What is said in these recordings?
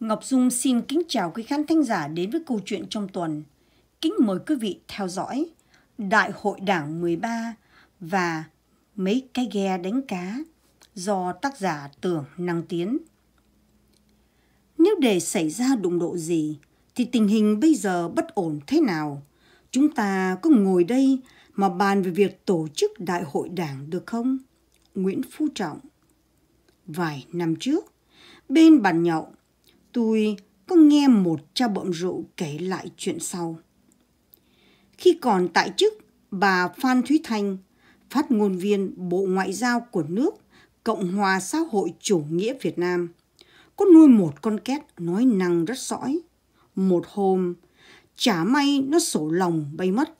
Ngọc Dung xin kính chào quý khán thính giả đến với câu chuyện trong tuần. Kính mời quý vị theo dõi Đại hội Đảng 13 và Mấy cái ghe đánh cá do tác giả Tưởng Năng Tiến. Nếu để xảy ra đụng độ gì thì tình hình bây giờ bất ổn thế nào? Chúng ta có ngồi đây mà bàn về việc tổ chức đại hội đảng được không? Nguyễn Phú Trọng Vài năm trước, bên bàn nhậu Tôi có nghe một cha bợm rượu kể lại chuyện sau. Khi còn tại chức, bà Phan Thúy Thanh, phát ngôn viên Bộ Ngoại giao của nước Cộng hòa xã hội chủ nghĩa Việt Nam, có nuôi một con két nói năng rất sõi. Một hôm, chả may nó sổ lòng bay mất.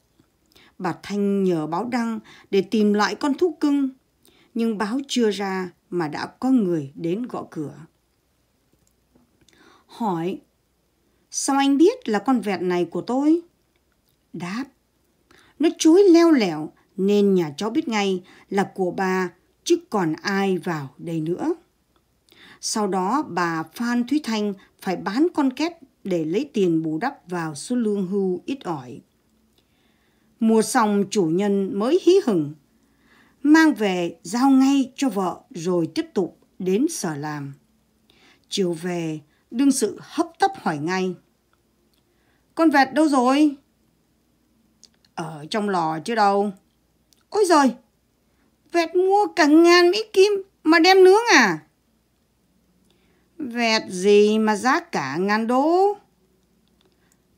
Bà Thanh nhờ báo đăng để tìm lại con thú cưng, nhưng báo chưa ra mà đã có người đến gõ cửa hỏi Sao anh biết là con vẹt này của tôi? Đáp Nó chối leo lẻo nên nhà cháu biết ngay là của bà chứ còn ai vào đây nữa. Sau đó bà Phan Thúy Thanh phải bán con két để lấy tiền bù đắp vào số lương hưu ít ỏi. Mua xong chủ nhân mới hí hửng, mang về giao ngay cho vợ rồi tiếp tục đến sở làm. Chiều về, Đương sự hấp tấp hỏi ngay. Con vẹt đâu rồi? Ở trong lò chứ đâu. Ôi giời! Vẹt mua cả ngàn Mỹ Kim mà đem nướng à? Vẹt gì mà giá cả ngàn đô?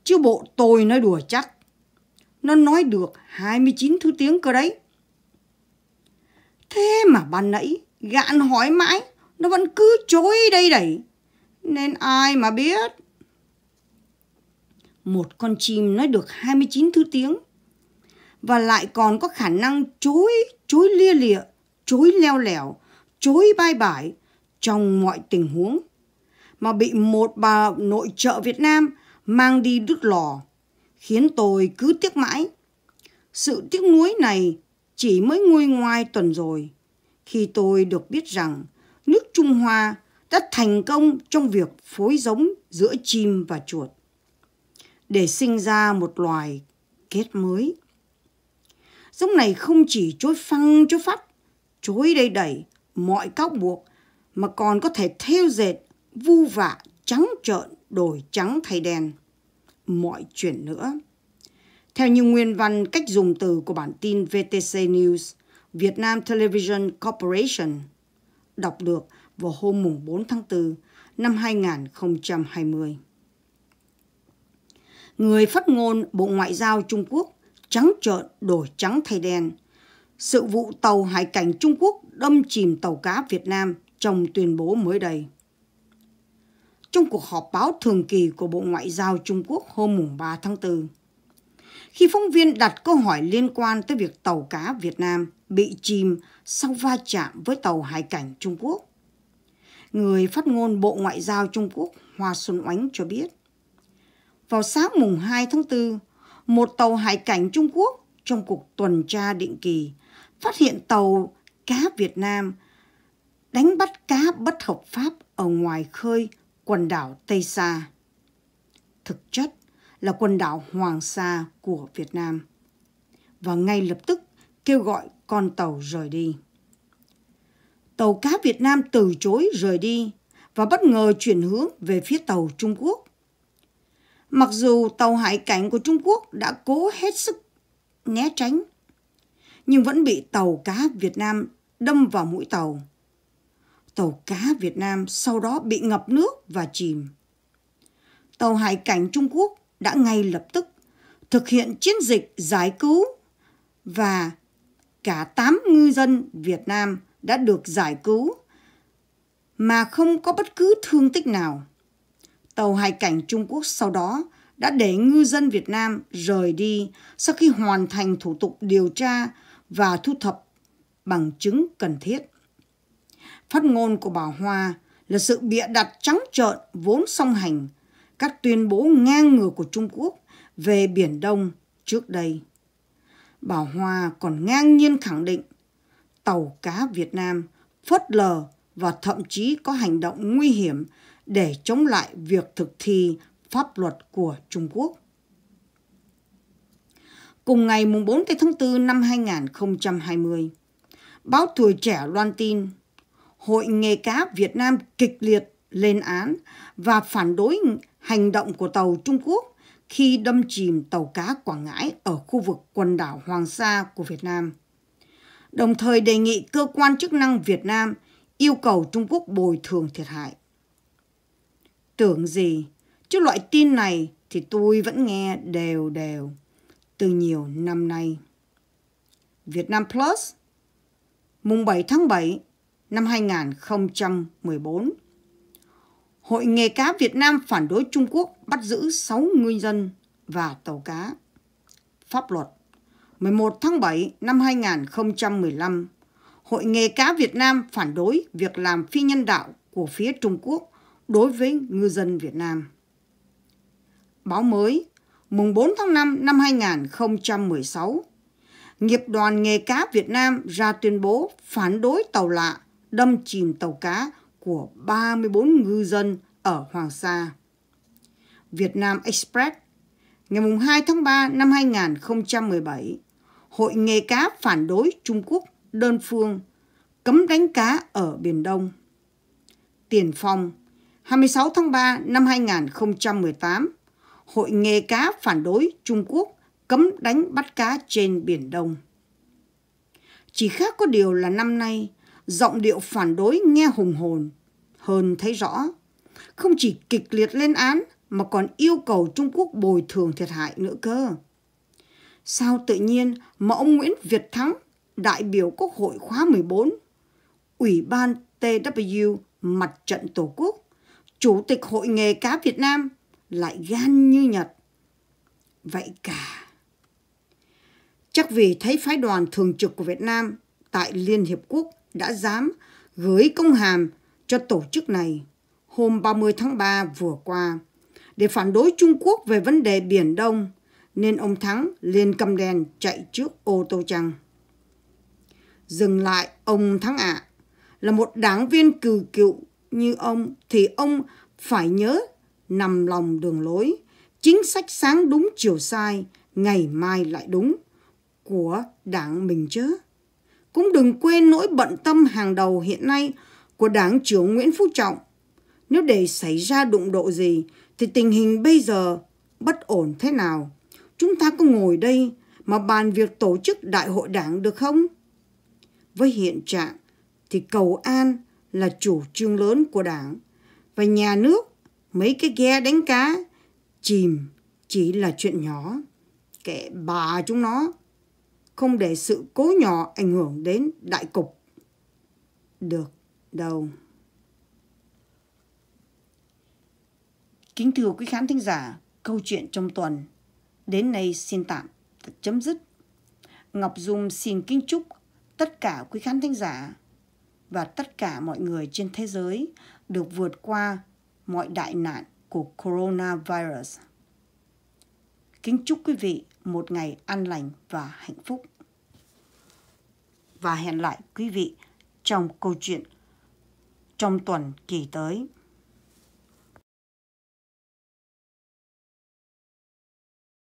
Chứ bộ tôi nói đùa chắc. Nó nói được 29 thứ tiếng cơ đấy. Thế mà ban nãy gạn hỏi mãi, nó vẫn cứ chối đây đẩy nên ai mà biết. Một con chim nói được 29 thứ tiếng và lại còn có khả năng chối, chối lia lịa, chối leo lẻo, chối bay bải trong mọi tình huống mà bị một bà nội trợ Việt Nam mang đi đứt lò khiến tôi cứ tiếc mãi. Sự tiếc nuối này chỉ mới nguôi ngoai tuần rồi khi tôi được biết rằng nước Trung Hoa đã thành công trong việc phối giống giữa chim và chuột để sinh ra một loài kết mới. Giống này không chỉ chối phăng chối phát, chối đầy đẩy mọi cáo buộc mà còn có thể theo dệt, vu vạ, trắng trợn, đổi trắng thay đen. Mọi chuyện nữa. Theo như nguyên văn cách dùng từ của bản tin VTC News, Việt Nam Television Corporation, đọc được vào hôm mùng 4 tháng 4 năm 2020. Người phát ngôn Bộ Ngoại giao Trung Quốc trắng trợn đổi trắng thay đen. Sự vụ tàu hải cảnh Trung Quốc đâm chìm tàu cá Việt Nam trong tuyên bố mới đây. Trong cuộc họp báo thường kỳ của Bộ Ngoại giao Trung Quốc hôm mùng 3 tháng 4, khi phóng viên đặt câu hỏi liên quan tới việc tàu cá Việt Nam bị chìm sau va chạm với tàu hải cảnh Trung Quốc, người phát ngôn Bộ Ngoại giao Trung Quốc Hoa Xuân Oánh cho biết. Vào sáng mùng 2 tháng 4, một tàu hải cảnh Trung Quốc trong cuộc tuần tra định kỳ phát hiện tàu cá Việt Nam đánh bắt cá bất hợp pháp ở ngoài khơi quần đảo Tây Sa. Thực chất là quần đảo Hoàng Sa của Việt Nam. Và ngay lập tức kêu gọi con tàu rời đi tàu cá Việt Nam từ chối rời đi và bất ngờ chuyển hướng về phía tàu Trung Quốc. Mặc dù tàu hải cảnh của Trung Quốc đã cố hết sức né tránh, nhưng vẫn bị tàu cá Việt Nam đâm vào mũi tàu. Tàu cá Việt Nam sau đó bị ngập nước và chìm. Tàu hải cảnh Trung Quốc đã ngay lập tức thực hiện chiến dịch giải cứu và cả 8 ngư dân Việt Nam đã được giải cứu mà không có bất cứ thương tích nào. Tàu hải cảnh Trung Quốc sau đó đã để ngư dân Việt Nam rời đi sau khi hoàn thành thủ tục điều tra và thu thập bằng chứng cần thiết. Phát ngôn của bà Hoa là sự bịa đặt trắng trợn vốn song hành các tuyên bố ngang ngược của Trung Quốc về Biển Đông trước đây. Bảo Hoa còn ngang nhiên khẳng định tàu cá Việt Nam phớt lờ và thậm chí có hành động nguy hiểm để chống lại việc thực thi pháp luật của Trung Quốc. Cùng ngày 4 tháng 4 năm 2020, báo Tuổi Trẻ loan tin Hội nghề cá Việt Nam kịch liệt lên án và phản đối hành động của tàu Trung Quốc khi đâm chìm tàu cá Quảng Ngãi ở khu vực quần đảo Hoàng Sa của Việt Nam đồng thời đề nghị cơ quan chức năng Việt Nam yêu cầu Trung Quốc bồi thường thiệt hại. Tưởng gì, chứ loại tin này thì tôi vẫn nghe đều đều từ nhiều năm nay. Việt Nam Plus mùng 7 tháng 7 năm 2014 Hội nghề cá Việt Nam phản đối Trung Quốc bắt giữ 6 ngư dân và tàu cá. Pháp luật 11 tháng 7 năm 2015, Hội nghề cá Việt Nam phản đối việc làm phi nhân đạo của phía Trung Quốc đối với ngư dân Việt Nam. Báo mới, mùng 4 tháng 5 năm 2016, Nghiệp đoàn nghề cá Việt Nam ra tuyên bố phản đối tàu lạ đâm chìm tàu cá của 34 ngư dân ở Hoàng Sa. Việt Nam Express ngày mùng 2 tháng 3 năm 2017 Hội nghề cá phản đối Trung Quốc đơn phương cấm đánh cá ở Biển Đông. Tiền phong 26 tháng 3 năm 2018, Hội nghề cá phản đối Trung Quốc cấm đánh bắt cá trên Biển Đông. Chỉ khác có điều là năm nay, giọng điệu phản đối nghe hùng hồn, hơn thấy rõ. Không chỉ kịch liệt lên án mà còn yêu cầu Trung Quốc bồi thường thiệt hại nữa cơ. Sao tự nhiên mà ông Nguyễn Việt Thắng, đại biểu Quốc hội khóa 14, Ủy ban TW Mặt trận Tổ quốc, Chủ tịch Hội nghề cá Việt Nam lại gan như Nhật? Vậy cả. Chắc vì thấy phái đoàn thường trực của Việt Nam tại Liên Hiệp Quốc đã dám gửi công hàm cho tổ chức này hôm 30 tháng 3 vừa qua để phản đối Trung Quốc về vấn đề Biển Đông nên ông Thắng liền cầm đèn chạy trước ô tô trăng. Dừng lại ông Thắng ạ, à, là một đảng viên cừu cựu như ông thì ông phải nhớ nằm lòng đường lối, chính sách sáng đúng chiều sai, ngày mai lại đúng của đảng mình chứ. Cũng đừng quên nỗi bận tâm hàng đầu hiện nay của đảng trưởng Nguyễn Phú Trọng. Nếu để xảy ra đụng độ gì thì tình hình bây giờ bất ổn thế nào chúng ta có ngồi đây mà bàn việc tổ chức đại hội đảng được không? Với hiện trạng thì cầu an là chủ trương lớn của đảng và nhà nước mấy cái ghe đánh cá chìm chỉ là chuyện nhỏ kệ bà chúng nó không để sự cố nhỏ ảnh hưởng đến đại cục được đâu kính thưa quý khán thính giả câu chuyện trong tuần đến nay xin tạm chấm dứt. Ngọc Dung xin kính chúc tất cả quý khán thính giả và tất cả mọi người trên thế giới được vượt qua mọi đại nạn của coronavirus. Kính chúc quý vị một ngày an lành và hạnh phúc. Và hẹn lại quý vị trong câu chuyện trong tuần kỳ tới.